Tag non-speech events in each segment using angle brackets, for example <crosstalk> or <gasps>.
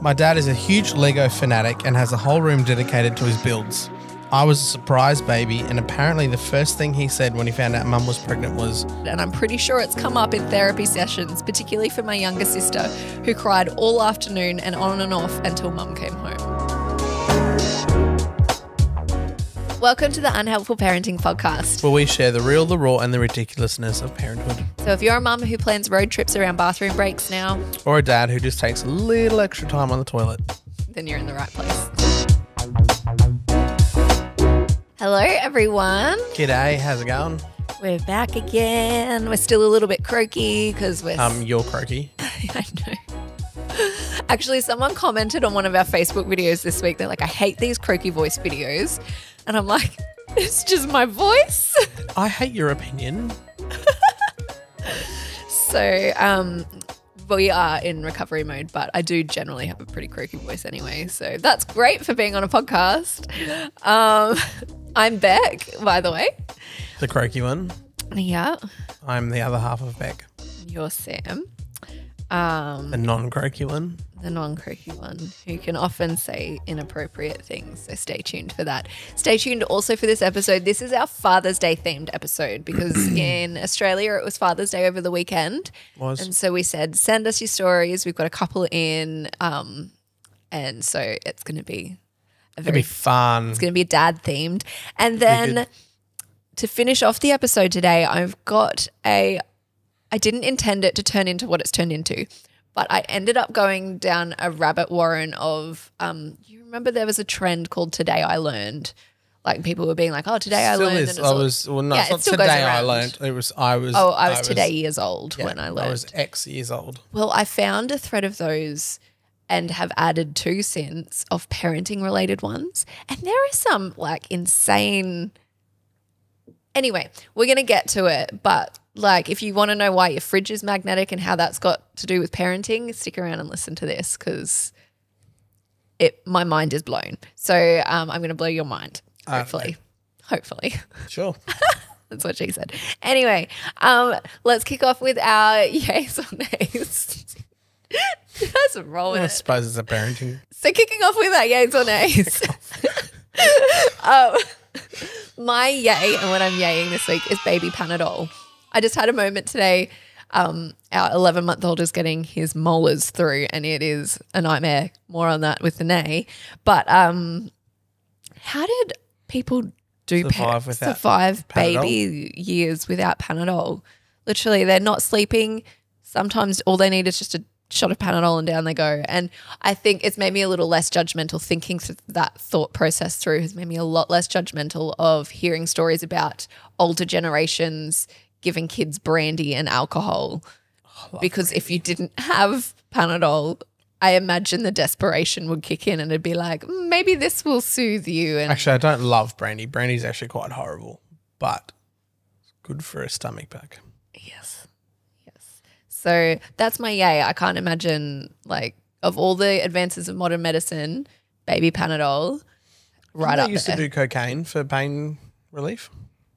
My dad is a huge Lego fanatic and has a whole room dedicated to his builds. I was a surprise baby, and apparently, the first thing he said when he found out mum was pregnant was, And I'm pretty sure it's come up in therapy sessions, particularly for my younger sister, who cried all afternoon and on and off until mum came home. Welcome to the Unhelpful Parenting Podcast, where we share the real, the raw, and the ridiculousness of parenthood. So, if you're a mum who plans road trips around bathroom breaks now, or a dad who just takes a little extra time on the toilet, then you're in the right place. Hello, everyone. G'day. How's it going? We're back again. We're still a little bit croaky because we're. Um, you're croaky. <laughs> I know. Actually, someone commented on one of our Facebook videos this week. They're like, I hate these croaky voice videos and I'm like, <laughs> it's just my voice. I hate your opinion. <laughs> so, um, we are in recovery mode, but I do generally have a pretty croaky voice anyway. So that's great for being on a podcast. Um, <laughs> I'm Beck, by the way. The croaky one. Yeah. I'm the other half of Beck. You're Sam. Um, the non croaky one. The non croaky one, who can often say inappropriate things. So stay tuned for that. Stay tuned also for this episode. This is our Father's Day themed episode because <clears throat> in Australia it was Father's Day over the weekend. Was. And so we said, send us your stories. We've got a couple in. Um, and so it's going to be a very, It'll be fun. It's going to be dad themed. And then to finish off the episode today, I've got a I didn't intend it to turn into what it's turned into, but I ended up going down a rabbit warren of, um, you remember there was a trend called Today I Learned. Like people were being like, "Oh, today I learned." Is. And I all, was well, no, yeah, it's not today I learned. It was I was. Oh, I was I today was, years old yeah, when I learned. I was X years old. Well, I found a thread of those and have added two cents of parenting related ones. And there are some like insane Anyway, we're going to get to it, but like if you want to know why your fridge is magnetic and how that's got to do with parenting, stick around and listen to this cuz it my mind is blown. So um, I'm going to blow your mind ah, hopefully. Uh, hopefully. <laughs> Sure. That's what she said. Anyway, um, let's kick off with our <laughs> yes or nays. <laughs> That's a roll. I it. suppose it's a parenting. So kicking off with our yes or nays. um, my yay, and what I'm yaying this week is baby Panadol. I just had a moment today. Um, our 11 month old is getting his molars through, and it is a nightmare. More on that with the nay. But um, how did people do survive, pa- survive baby years without Panadol? Literally, they're not sleeping. Sometimes all they need is just a shot of Panadol and down they go. And I think it's made me a little less judgmental. Thinking that thought process through has made me a lot less judgmental of hearing stories about older generations giving kids brandy and alcohol. Oh, because brandy. if you didn't have Panadol, I imagine the desperation would kick in and it'd be like, mm, maybe this will soothe you. And actually, I don't love brandy. Brandy's actually quite horrible, but it's good for a stomach bug. So that's my yay. I can't imagine like of all the advances of modern medicine, baby Panadol, right Didn't up. They used there. to do cocaine for pain relief.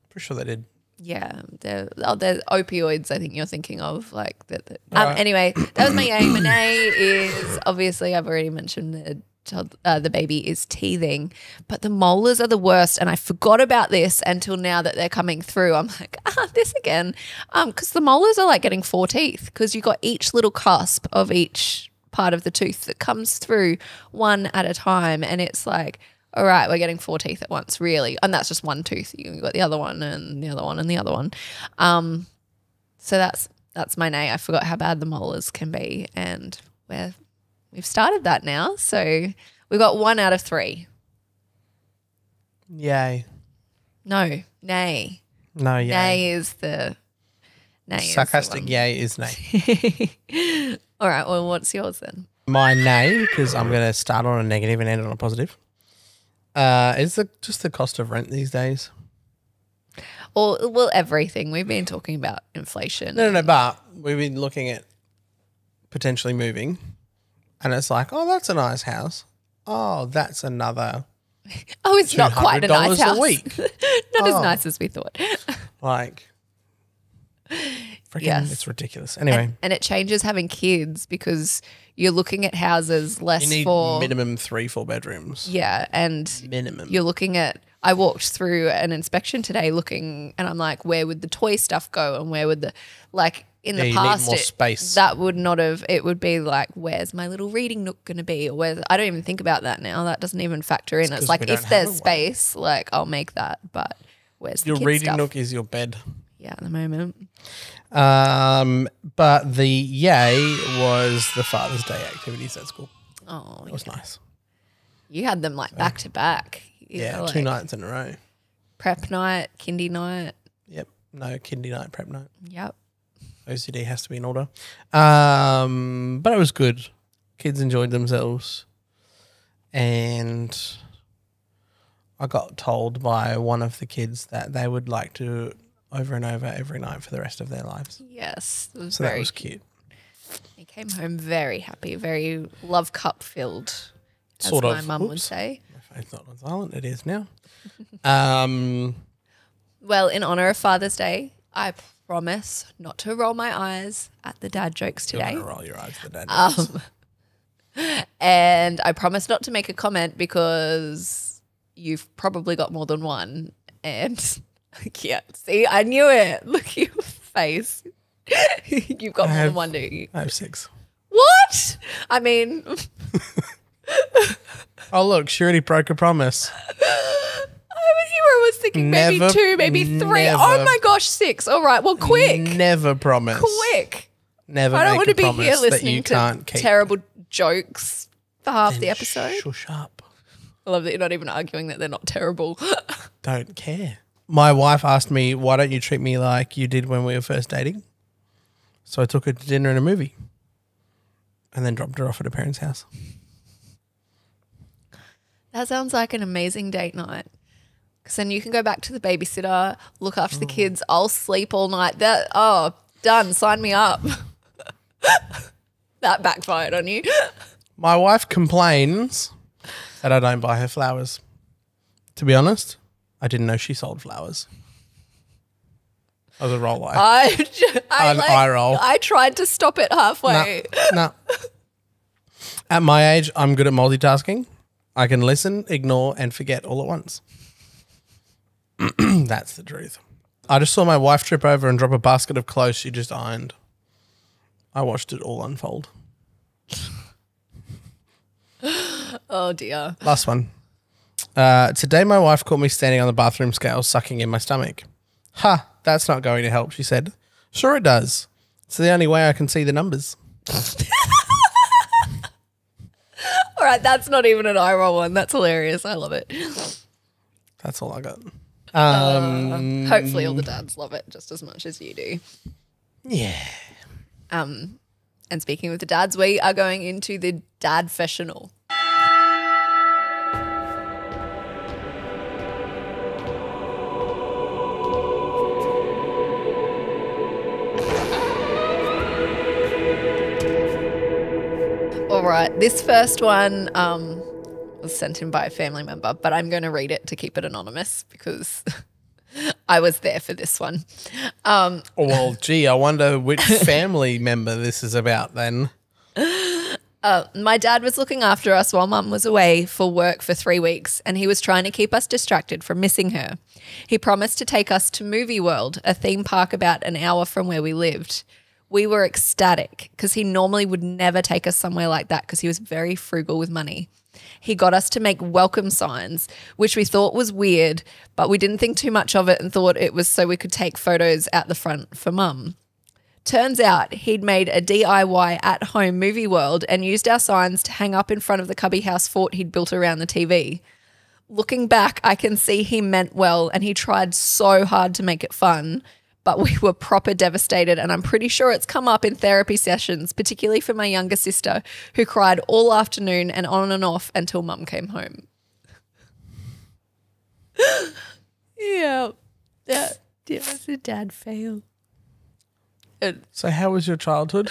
Pretty sure they did. Yeah, they're, oh, they're opioids. I think you're thinking of like that. Um, right. Anyway, that was my yay. My nay is obviously I've already mentioned the till uh, the baby is teething. But the molars are the worst. And I forgot about this until now that they're coming through. I'm like, <laughs> ah, this again. Because um, the molars are like getting four teeth because you've got each little cusp of each part of the tooth that comes through one at a time. And it's like, all right, we're getting four teeth at once, really. And that's just one tooth. You've got the other one and the other one and the other one. Um, so that's that's my nay. I forgot how bad the molars can be, and we're we've started that now. So we got one out of three. Yay. No, nay. No, yay. Nay is the nay. Sarcastic is the yay is nay. <laughs> All right. Well, what's yours then? My nay, because I'm going to start on a negative and end on a positive. Uh, is the just the cost of rent these days? Or well, everything we've been talking about inflation. No, no, no. But we've been looking at potentially moving and it's like, oh, that's a nice house. Oh, that's another. <laughs> Oh, it's not quite a nice house. A week. <laughs> not oh. as nice as we thought. <laughs> like, freaking, yes. it's ridiculous. Anyway, and, and, it changes having kids because you're looking at houses less for minimum three, four bedrooms. Yeah, and minimum you're looking at. I walked through an inspection today, looking, and I'm like, where would the toy stuff go, and where would the like in yeah, the past, it, space. that would not have. It would be like, where's my little reading nook going to be, or where's? I don't even think about that now. That doesn't even factor in. It's, it's like if there's space, like I'll make that. But where's your reading stuff? nook is your bed. Yeah, at the moment. Um, but the yay was the Father's Day activities at school. Oh, it was nice. You had them like so, back to back. You yeah, two like nights in a row. Prep night, kindy night. Yep. No, kindy night, prep night. Yep. OCD has to be in order. Um, but it was good. Kids enjoyed themselves. And I got told by one of the kids that they would like to over and over every night for the rest of their lives. Yes. so that was cute. He came home very happy, very love cup filled, as sort my mum would say. My phone's not on silent. It is now. <laughs> um, well, in honor of Father's Day, I promise not to roll my eyes at the dad jokes today. You're roll your eyes at the dad um, jokes. Um, <laughs> and I promise not to make a comment because you've probably got more than one. And yeah, <laughs> see, I knew it. <laughs> Look at your face. you've got I more have, than one, do you? I have six. What? I mean. oh, look, she already broke a promise. Oh, I was thinking maybe two, maybe three. Oh never, oh my gosh, six. All right. Well, quick. Never promise. Quick. Never. I don't want to be here listening to terrible jokes for half then the episode. Shush up. I love that you're not even arguing that they're not terrible. <laughs> don't care. My wife asked me, "Why don't you treat me like you did when we were first dating?" So I took her to dinner and a movie, and then dropped her off at her parents' house. That sounds like an amazing date night. Because then you can go back to the babysitter, look after the oh. kids. I'll sleep all night. That oh, done. Sign me up. <laughs> that backfired on you. My wife complains that I don't buy her flowers. To be honest, I didn't know she sold flowers. I was a roll eye. I, <laughs> I an like, eye roll. I tried to stop it halfway. No. Nah, nah. at my age, I'm good at multitasking. I can listen, ignore, and forget all at once. <clears throat> That's the truth. I just saw my wife trip over and drop a basket of clothes she just ironed. I watched it all unfold. <gasps> oh dear. Last one. Uh, today, my wife caught me standing on the bathroom scale, sucking in my stomach. Ha, that's not going to help, she said. Sure, it does. It's the only way I can see the numbers. <laughs> all right, that's not even an eye roll one. That's hilarious. I love it. That's all I got. Um, uh, hopefully, all the um, dads love it just as much as you do. Yeah. Um, and speaking with the dads, we are going into the dad fashional. All right, this first one. Um, was sent in by a family member, but I'm going to read it to keep it anonymous because <laughs> I was there for this one. Um, oh, well, gee, I wonder which <laughs> family member this is about then. Uh, my dad was looking after us while mum was away for work for three weeks, and he was trying to keep us distracted from missing her. He promised to take us to Movie World, a theme park about an hour from where we lived. We were ecstatic because he normally would never take us somewhere like that because he was very frugal with money he got us to make welcome signs, which we thought was weird, but we didn't think too much of it and thought it was so we could take photos out the front for mum. Turns out he'd made a DIY at home movie world and used our signs to hang up in front of the cubby house fort he'd built around the TV. Looking back, I can see he meant well and he tried so hard to make it fun but we were proper devastated. And I'm pretty sure it's come up in therapy sessions, particularly for my younger sister, who cried all afternoon and on and off until mum came home. <gasps> yeah. That, was a dad fail. And so, how was your childhood?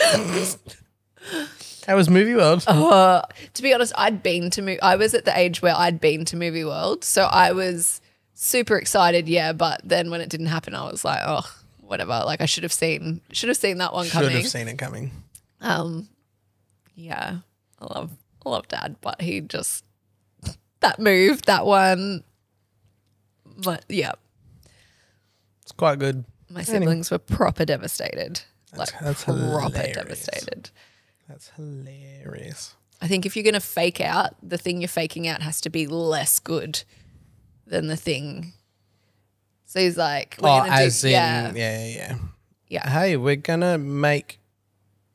How was Movie World. <laughs> Uh, to be honest, I'd been to movie. I was at the age where I'd been to Movie World, so I was super excited, yeah. But then when it didn't happen, I was like, oh, whatever. Like I should have seen, should have seen that one coming. Should have seen it coming. Um, yeah, I love, I love Dad, but he just that move, that one. But yeah, it's quite good. My siblings were proper devastated. That's, like that's proper hilarious. devastated. That's hilarious. I think if you're going to fake out, the thing you're faking out has to be less good than the thing. So he's like, we're oh, as do, in, yeah. yeah, yeah, yeah. Hey, we're gonna make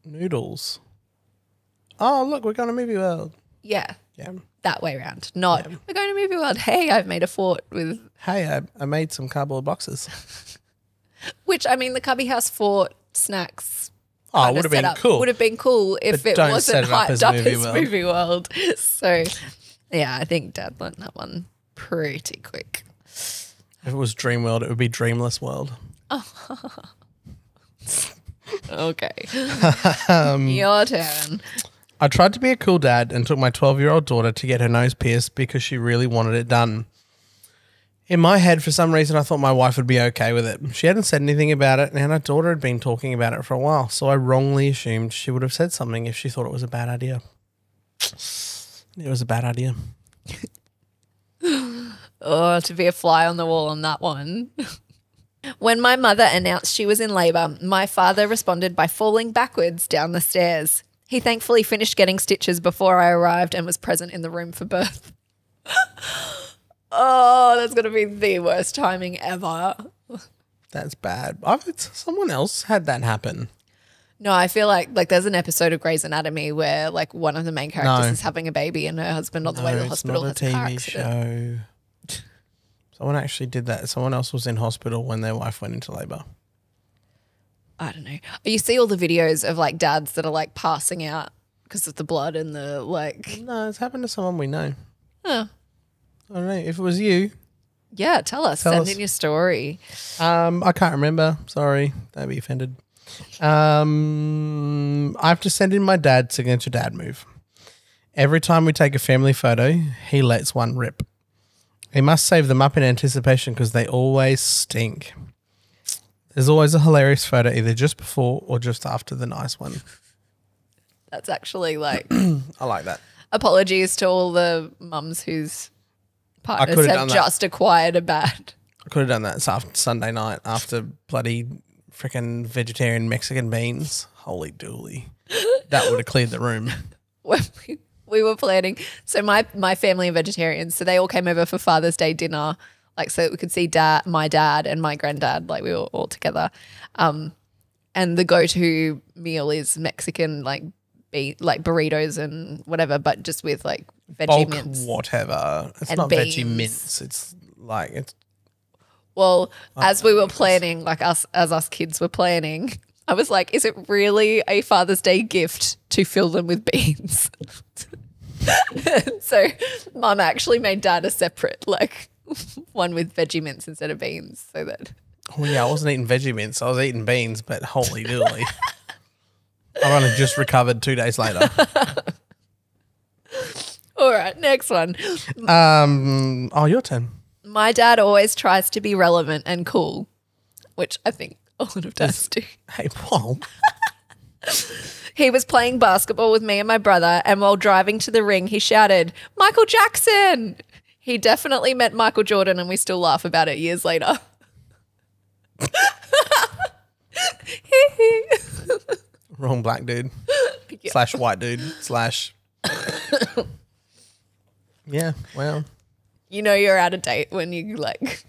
noodles. Oh, look, we're going to Movie World. Yeah. Yeah. That way around. Not, yeah. we're going to Movie World. Hey, I've made a fort with. Hey, I, I made some cardboard boxes. <laughs> Which, I mean, the Cubby House fort snacks. Oh, would have been cool. Would have been cool if but it wasn't it up hyped up as, movie, world. movie World. <laughs> So, yeah, I think Dad learned that one pretty quick. If it was Dream World, it would be Dreamless World. <laughs> okay. um, Your turn. I tried to be a cool dad and took my 12 year old daughter to get her nose pierced because she really wanted it done. In my head, for some reason, I thought my wife would be okay with it. She hadn't said anything about it, and her daughter had been talking about it for a while, so I wrongly assumed she would have said something if she thought it was a bad idea. It was a bad idea. Oh, to be a fly on the wall on that one. <laughs> when my mother announced she was in labor, my father responded by falling backwards down the stairs. He thankfully finished getting stitches before I arrived and was present in the room for birth. <laughs> oh, that's going to be the worst timing ever. That's bad. I've someone else had that happen. No, I feel like like there's an episode of Grey's Anatomy where like one of the main characters no. is having a baby and her husband on the no, way to the hospital it's not has a TV car accident. show. Someone actually did that. Someone else was in hospital when their wife went into labor. I don't know. You see all the videos of like dads that are like passing out because of the blood and the like. No, it's happened to someone we know. Huh. I don't know. If it was you. Yeah, tell us. Tell Send us. in your story. Um, I can't remember. Sorry. Don't be offended. Um, I have to send in my dad's signature dad move. Every time we take a family photo, he lets one rip. He must save them up in anticipation because they always stink. There's always a hilarious photo either just before or just after the nice one. <laughs> That's actually like <clears throat> I like that. Apologies to all the mums whose partners have just acquired a bat. I could have done that after Sunday night after bloody freaking vegetarian Mexican beans. Holy dooly. that would have cleared the room. <laughs> when we we were planning. So my my family are vegetarians, so they all came over for Father's Day dinner, like so that we could see dad, my dad, and my granddad. Like we were all together. Um, and the go-to meal is Mexican, like be like burritos and whatever, but just with like veggie Bulk mints, whatever. It's not beans. veggie mints. It's like it's. Well, as we were planning, like us as us kids were planning, I was like, is it really a Father's Day gift to fill them with beans? <laughs> <laughs> so mum actually made Dad a separate, like <laughs> one with veggie mints instead of beans, so that. Oh yeah, I wasn't eating veggie mints. I was eating beans, but holy dooly! I might have just recovered two days later. <laughs> All right, next one. Um, oh, your turn. My dad always tries to be relevant and cool, which I think a lot of dads do. Hey, Paul. He was playing basketball with me and my brother, and while driving to the ring, he shouted, Michael Jackson! He definitely met Michael Jordan, and we still laugh about it years later. <laughs> Wrong black dude, <laughs> yeah. slash white dude, slash. <coughs> yeah, well. You know you're out of date when you like.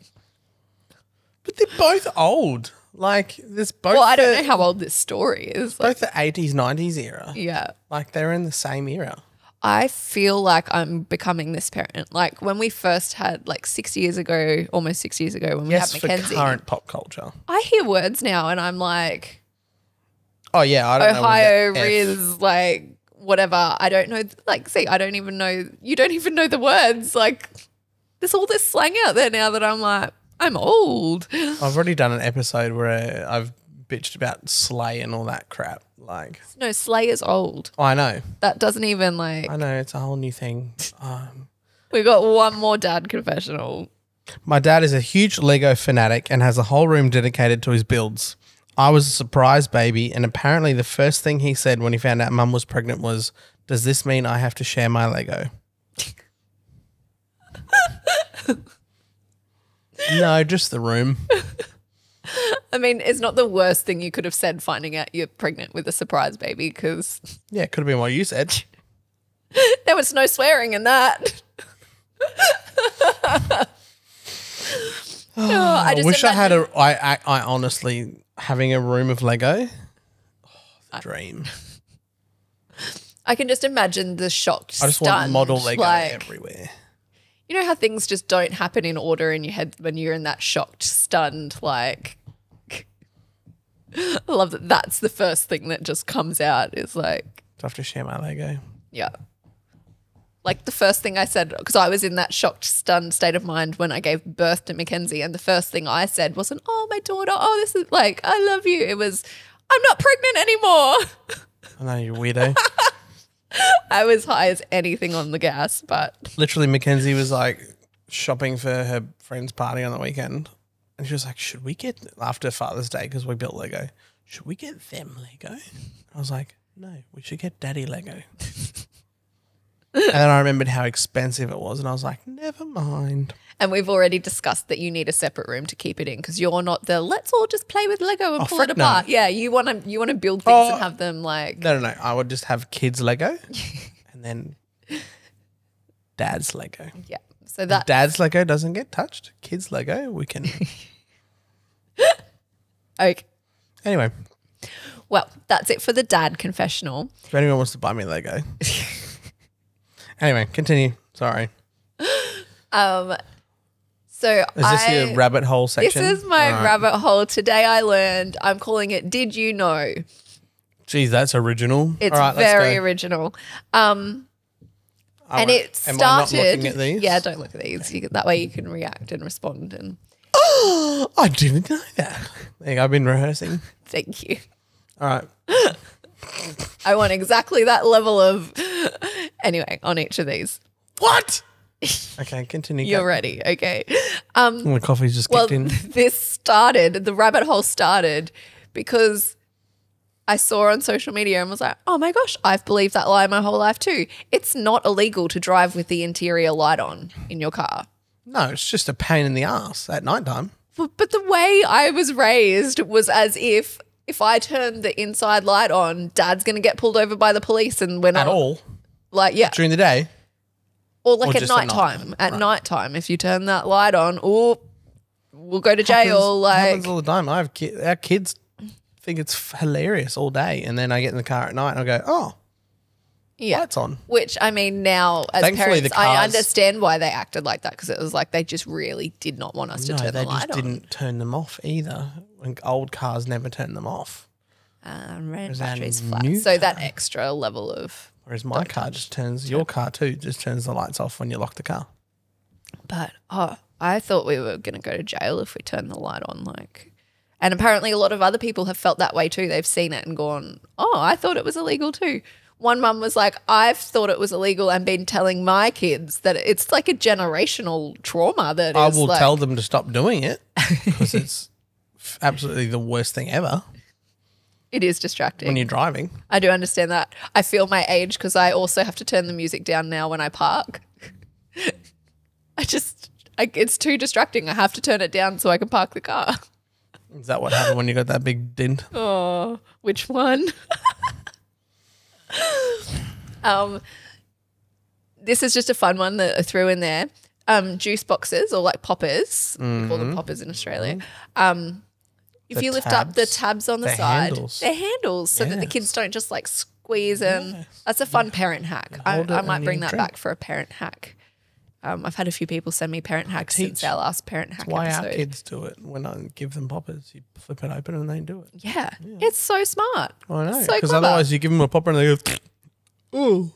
But they're both old. Like this both. Well, I don't the, know how old this story is. Like, both the eighties, nineties era. Yeah, like they're in the same era. I feel like I'm becoming this parent. Like when we first had, like six years ago, almost six years ago, when we yes, had Mackenzie. For current pop culture. I hear words now, and I'm like, oh yeah, I don't Ohio know Riz, F. like whatever. I don't know. Like, see, I don't even know. You don't even know the words. Like, there's all this slang out there now that I'm like, I'm old. I've already done an episode where I've bitched about Slay and all that crap. Like, no, Slay is old. Oh, I know. That doesn't even like. I know it's a whole new thing. Um, we got one more dad confessional. My dad is a huge Lego fanatic and has a whole room dedicated to his builds. I was a surprise baby, and apparently the first thing he said when he found out mum was pregnant was, "Does this mean I have to share my Lego?" <laughs> No, just the room. <laughs> I mean, it's not the worst thing you could have said finding out you're pregnant with a surprise baby because. Yeah, it could have been what you said. <laughs> there was no swearing in that. <laughs> <sighs> oh, I, I wish I had a. I, I, I honestly, having a room of Lego, oh, I, dream. I can just imagine the shock. I just stunned, want model Lego like, everywhere you know how things just don't happen in order in your head when you're in that shocked, stunned, like. <laughs> I love that. That's the first thing that just comes out. Is like. Do I have to share my Lego? Yeah. Like the first thing I said, because I was in that shocked, stunned state of mind when I gave birth to Mackenzie, and the first thing I said wasn't, "Oh, my daughter. Oh, this is like, I love you." It was, "I'm not pregnant anymore." <laughs> I know you are weirdo. <laughs> <laughs> I was high as anything on the gas, but Literally, Mackenzie was like shopping for her friend's party on the weekend, and she was like, "Should we get after Father's Day because we built Lego? Should we get them Lego?" I was like, "No, we should get Daddy Lego." <laughs> and then I <laughs> remembered how expensive it was, and I was like, never mind. And we've already discussed that you need a separate room to keep it in because you're not the let's all just play with Lego and Oh, pull it no. apart. Yeah, you want to you want to build things Oh. and have them like No, no, no. I would just have kids Lego, <laughs> and then dad's Lego. yeah. So that Dad's Lego doesn't get touched. Kids Lego, we can. <laughs> okay. anyway, Well, that's it for the dad confessional. if anyone wants to buy me Lego, Anyway, continue. Sorry. Um, so is this I, your rabbit hole section? This is my right. rabbit hole. Today I learned. I'm calling it. Did you know? Geez, that's original. It's right, very original. Um, I and it started. Yeah, don't look at these. You, that way you can react and respond. And oh, <gasps> I didn't know that. I've been rehearsing. <laughs> Thank you. All right. <laughs> I want exactly that level of <laughs> anyway, on each of these. What? <laughs> okay, continue. You're ready. Okay. Um, My coffee's just well, kicked in. <laughs> This started, the rabbit hole started because I saw on social media and was like, oh my gosh, I've believed that lie my whole life too. It's not illegal to drive with the interior light on in your car. No, it's just a pain in the ass at nighttime. but the way I was raised was as if if I turn the inside light on, dad's going to get pulled over by the police and we're not. At all? Like, yeah. During the day? Or like or at nighttime. At right. nighttime, if you turn that light on, or we'll go to jail. like happens all the time. I have ki our kids think it's hilarious all day, and then I get in the car at night and I go, oh, yeah. lights on. Which I mean, now as Thankfully, parents, I understand why they acted like that because it was like they just really did not want us no, to turn the light on. They just didn't turn them off either. And old cars never turn them off. Um, batteries flat. So car. that extra level of. Whereas my car touch. just turns, your car too, just turns the lights off when you lock the car. But oh, I thought we were going to go to jail if we turned the light on. Like, and apparently a lot of other people have felt that way too. They've seen it and gone, oh, I thought it was illegal too one mum was like, I've thought it was illegal and been telling my kids that it's like a generational trauma that I will like tell them to stop doing it because it's absolutely the worst thing ever. It is distracting. When you're driving. I do understand that. I feel my age because I also have to turn the music down now when I park. <laughs> I just, I, it's too distracting. I have to turn it down so I can park the car. Is that what happened when you got that big dent? Oh, which one? <laughs> <laughs> um, this is just a fun one that I threw in there. Um, juice boxes or like poppers, we call them mm-hmm. poppers in Australia. Mm-hmm. Um, if The you lift up the tabs, on the, side, handles. they're handles so that the kids don't just like squeeze them. That's a fun parent hack. I, I might bring that drink. back for a parent hack. Um, I've had a few people send me parent hacks Teach. since our last parent hack. why episode. our kids do it when I give them poppers, you flip it open and they do it. Yeah, yeah. it's so smart. I know because so otherwise you give them a popper and they go, <laughs> ooh.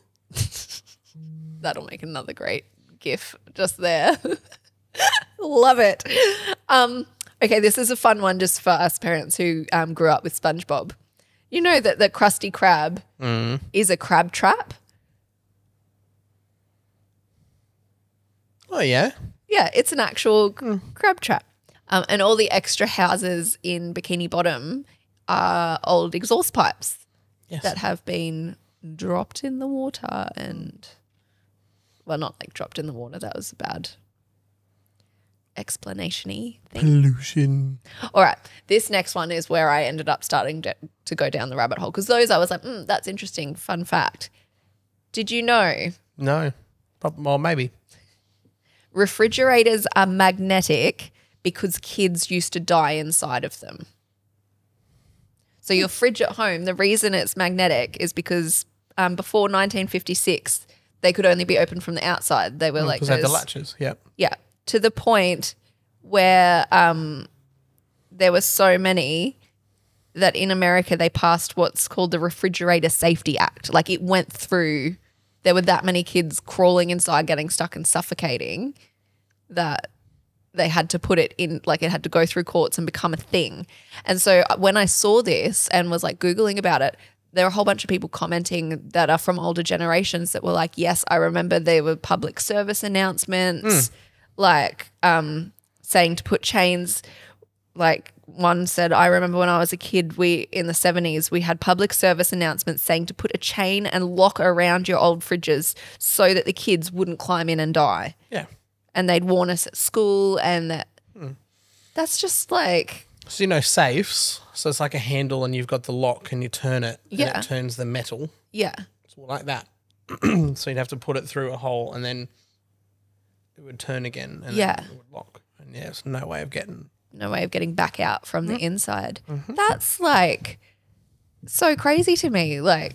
<laughs> That'll make another great gif just there. <laughs> Love it. Um, okay, this is a fun one just for us parents who um, grew up with SpongeBob. You know that the Krusty Krab mm. is a crab trap. Oh yeah. Yeah, it's an actual mm. crab trap. Um, and all the extra houses in Bikini Bottom are old exhaust pipes yes. that have been dropped in the water and well not like dropped in the water that was a bad explanationy thing. pollution all right this next one is where i ended up starting to, to go down the rabbit hole because those i was like mm, that's interesting fun fact did you know no well maybe refrigerators are magnetic because kids used to die inside of them. So your hmm. fridge at home, the reason it's magnetic is because um, before 1956, they could only be opened from the outside. They were hmm, like the latches, yeah, yeah. To the point where um, there were so many that in America they passed what's called the Refrigerator Safety Act. Like it went through there were that many kids crawling inside, getting stuck and suffocating that they had to put it in, like it had to go through courts and become a thing. And so uh, when I saw this and was like Googling about it, there are a whole bunch of people commenting that are from older generations that were like, yes, I remember there were public service announcements, mm. like um, saying to put chains like one said, I remember when I was a kid, we in the 70s, we had public service announcements saying to put a chain and lock around your old fridges so that the kids wouldn't climb in and die. Yeah. And they'd warn us at school. And that, mm. that's just like. So, you know, safes. So it's like a handle and you've got the lock and you turn it. Yeah. it turns the metal. Yeah. It's all like that. <clears throat> so you'd have to put it through a hole and then it would turn again and yeah. it would lock. And yeah, there's no way of getting no way of getting back out from the mm. inside. Mm -hmm. That's like so crazy to me. Like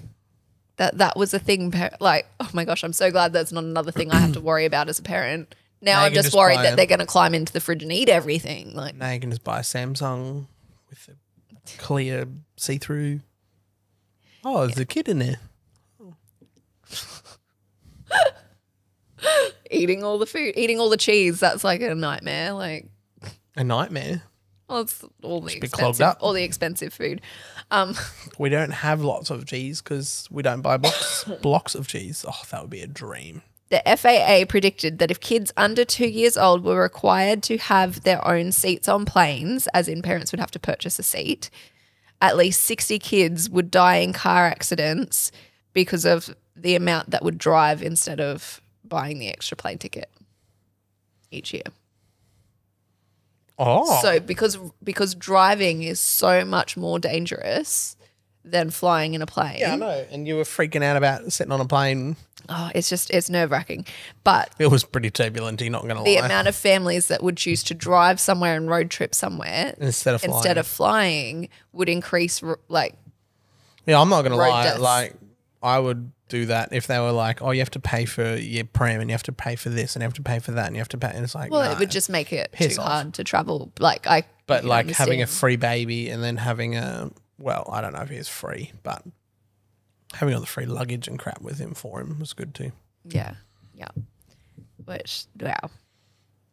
that that was a thing. Like oh my gosh, I'm so glad that's not another thing I have to worry about as a parent. Now, now I'm just, just worried that they're going to climb into the fridge and eat everything. Like now you can just buy a Samsung with a clear see-through. Oh, there's yeah. a kid in there. <laughs> eating all the food, eating all the cheese. That's like a nightmare. Like a nightmare. Well, it's all the expensive, up. all the expensive food. Um, <laughs> We don't have lots of cheese because we don't buy blocks <coughs> blocks of cheese. Oh, that would be a dream. the FAA predicted that if kids under two years old were required to have their own seats on planes, as in parents would have to purchase a seat, at least 60 kids would die in car accidents because of the amount that would drive instead of buying the extra plane ticket each year. Oh. So because because driving is so much more dangerous than flying in a plane. Yeah, I know. And you were freaking out about sitting on a plane. Oh, it's just it's nerve wracking. But it was pretty turbulent, you're not gonna the lie. The amount of families that would choose to drive somewhere and road trip somewhere instead of flying. instead of flying would increase like Yeah, I'm not gonna lie. Deaths. Like I would do that if they were like, oh, you have to pay for your pram and you have to pay for this and you have to pay for that and you have to pay. And it's like, well, nah, it would just make it too off. hard to travel. Like I, but like understand. having a free baby and then having a well, I don't know if he free, but having all the free luggage and crap with him for him was good too. Yeah, yeah. Which wow.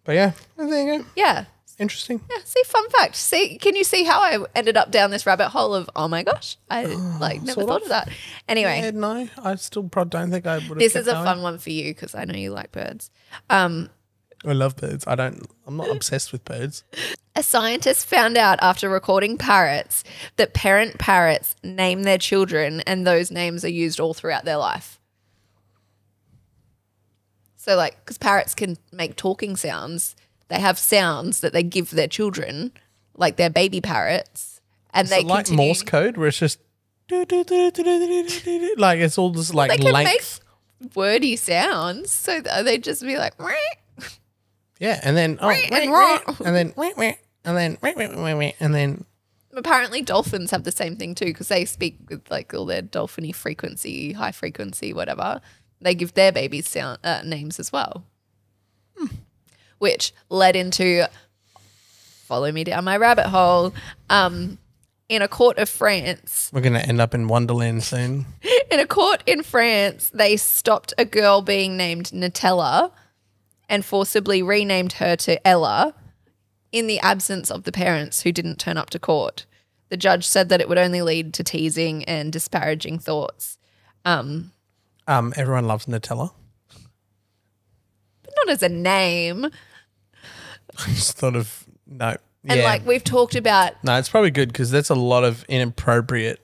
But yeah, there you go. Yeah, Interesting. Yeah, see, fun fact. See, can you see how I ended up down this rabbit hole of oh my gosh, I oh, like never thought of. of. that. Anyway, yeah, no, I still don't think I would. This is a going. fun one for you because I know you like birds. Um, I love birds. I don't. I'm not obsessed with birds. A scientist found out after recording parrots that parent parrots name their children, and those names are used all throughout their life. So, like, because parrots can make talking sounds they have sounds that they give their children, like their baby parrots, and Is they like continue. Morse code, where it's just like it's all just like well, they can length. make wordy sounds. So they just be like, yeah, and then oh, and, then and then and then and then. Apparently, dolphins have the same thing too because they speak with like all their dolphiny frequency, high frequency, whatever. They give their babies sound uh, names as well which led into follow me down my rabbit hole. Um, in a court of France. We're going to end up in Wonderland soon. <laughs> in a court in France, they stopped a girl being named Nutella and forcibly renamed her to Ella in the absence of the parents who didn't turn up to court. The judge said that it would only lead to teasing and disparaging thoughts. Um, um, everyone loves Nutella. But not as a name. I just thought of no. And like we've talked about. No, it's probably good because that's a lot of inappropriate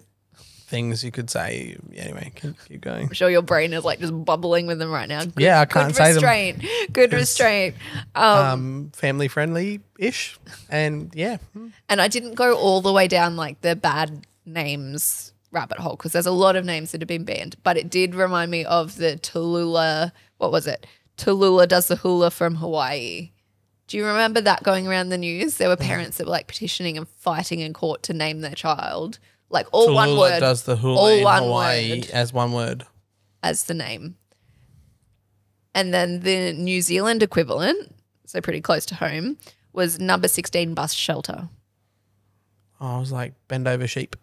things you could say. Anyway, keep, going. I'm sure your brain is like just bubbling with them right now. Good, yeah, I can't say restraint. them. Good restraint. Good um, restraint. Um, family friendly ish, and yeah. And I didn't go all the way down like the bad names rabbit hole because there's a lot of names that have been banned, but it did remind me of the Tallulah. What was it? Tallulah does the hula from Hawaii. Do you remember that going around the news? There were mm-hmm. parents that were like petitioning and fighting in court to name their child, like all one word. Does the hula all in one Hawaii word as one word as the name, and then the New Zealand equivalent, so pretty close to home, was number sixteen bus shelter. I was like bend over sheep.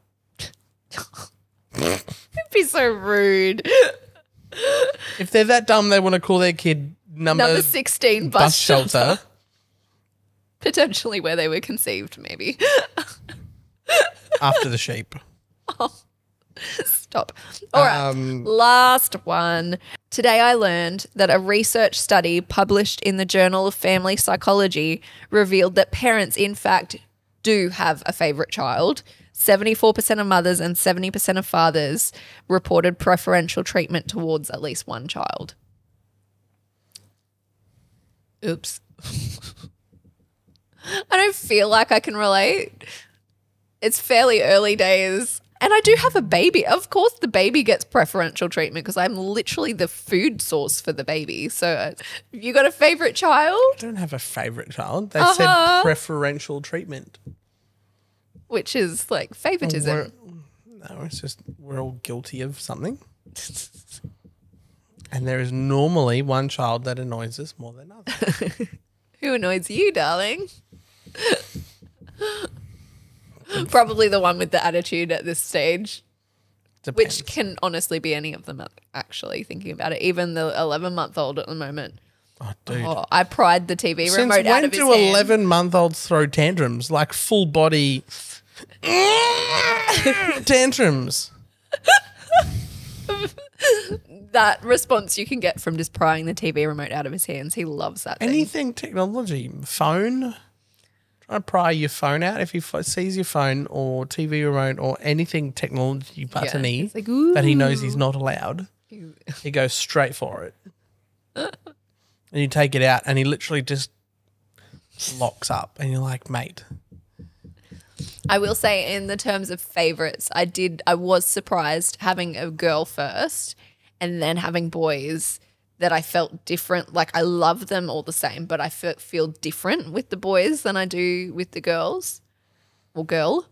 It'd <laughs> be so rude. if they're that dumb, they want to call their kid number, number 16 bus, bus shelter potentially where they were conceived, maybe. After the sheep. <laughs> Oh, stop. All right. Um, Last one. Today I learned that a research study published in the Journal of Family Psychology revealed that parents, in fact, do have a favorite child. 74% of mothers and 70% of fathers reported preferential treatment towards at least one child. Oops. <laughs> <laughs> I don't feel like I can relate. It's fairly early days. And I do have a baby. Of course, the baby gets preferential treatment because I'm literally the food source for the baby. So, uh, you got a favorite child? I don't have a favorite child. They uh -huh. said uh-huh. preferential treatment, which is like favoritism. no, it's just we're all guilty of something. <laughs> and there is normally one child that annoys us more than <laughs> others. Who annoys you, darling? Probably the one with the attitude at this stage, Depends. which can honestly be any of them, actually, thinking about it. Even the 11 month old at the moment. Oh, dude. Oh, I pried the TV Since remote out of his do 11 month olds throw tantrums? Like full body <laughs> tantrums. that response you can get from just prying the TV remote out of his hands. He loves that. Thing. Anything technology, phone, I pry your phone out if he sees your phone or TV remote or anything technology buttony yeah, like, that he knows he's not allowed. <laughs> He goes straight for it. <laughs> and you take it out and he literally just locks up and you're like, mate. I will say in the terms of favorites, I did I was surprised having a girl first and then having boys that I felt different. Like I love them all the same, but I feel different with the boys than I do with the girls or girl.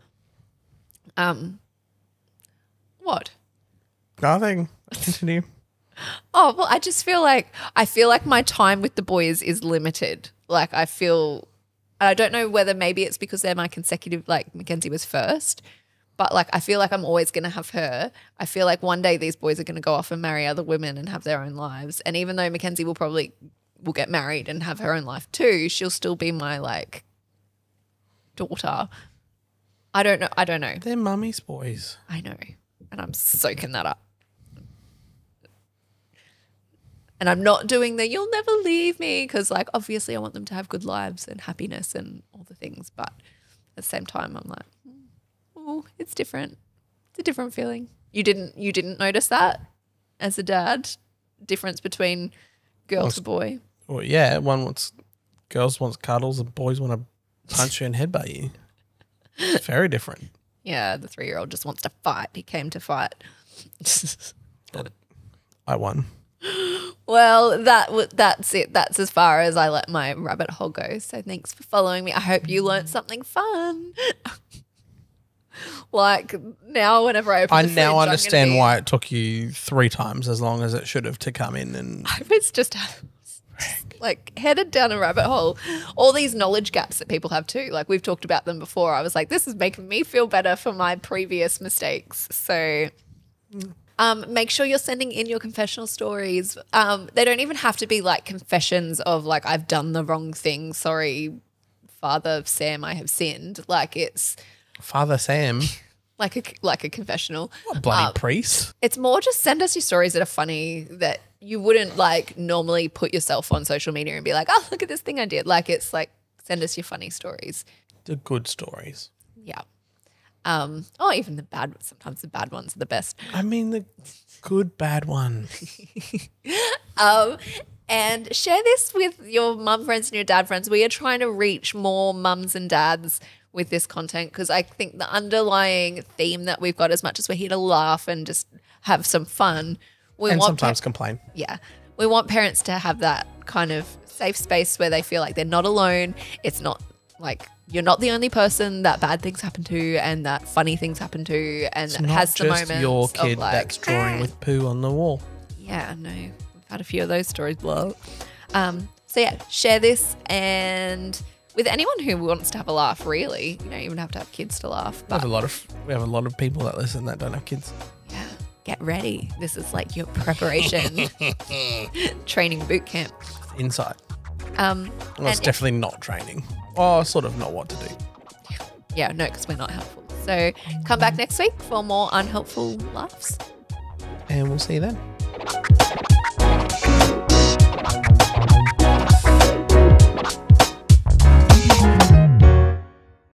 Um, what? Nothing. Continue. <laughs> oh well, I just feel like I feel like my time with the boys is limited. Like I feel, I don't know whether maybe it's because they're my consecutive. Like Mackenzie was first, but like, I feel like I'm always going to have her. I feel like one day these boys are going to go off and marry other women and have their own lives. And even though Mackenzie will probably will get married and have her own life too, she'll still be my like daughter. I don't know. I don't know. They're mummy's boys. I know, and I'm soaking that up. And I'm not doing the "you'll never leave me" because, like, obviously, I want them to have good lives and happiness and all the things. But at the same time, I'm like, oh, it's different. It's a different feeling. You didn't you didn't notice that as a dad difference between girl well, to boy. Well, yeah, one wants girls wants cuddles and boys want to punch you and headbutt you. very different. Yeah, the three year old just wants to fight. He came to fight. I won. Well, that that's it. That's as far as I let my rabbit hole go. So thanks for following me. I hope you learned something fun. <laughs> like now, whenever I I the now understand be, why it took you three times as long as it should have to come in. And <laughs> I was just <laughs> like headed down a rabbit hole. All these knowledge gaps that people have too. Like we've talked about them before. I was like, this is making me feel better for my previous mistakes. So. Um, make sure you're sending in your confessional stories. Um, they don't even have to be like confessions of like I've done the wrong thing. Sorry, Father Sam, I have sinned. Like it's Father Sam. <laughs> like a like a confessional. What bloody uh, priest. It's more just send us your stories that are funny that you wouldn't like normally put yourself on social media and be like, oh, look at this thing I did. Like it's like send us your funny stories. The good stories. Yeah. Um, or oh, even the bad sometimes the bad ones are the best. I mean the good bad one. <laughs> um and share this with your mum friends and your dad friends. We are trying to reach more mums and dads with this content because I think the underlying theme that we've got, as much as we're here to laugh and just have some fun, we and want sometimes complain. Yeah, we want parents to have that kind of safe space where they feel like they're not alone. It's not like you're not the only person that bad things happen to and that funny things happen to and it's that has the moment your kid like, that's drawing with poo on the wall. Yeah, I know. I've had a few of those stories blow. Um, so yeah, share this and with anyone who wants to have a laugh. Really, you don't even have to have kids to laugh. But have a lot of we have a lot of people that listen that don't have kids. Yeah, get ready. This is like your preparation <laughs> training boot camp. Insight. Um, well, it's definitely if, not training. Oh, sort of not what to do. Yeah, no, because we're not helpful. So come back next week for more unhelpful laughs. And we'll see you then.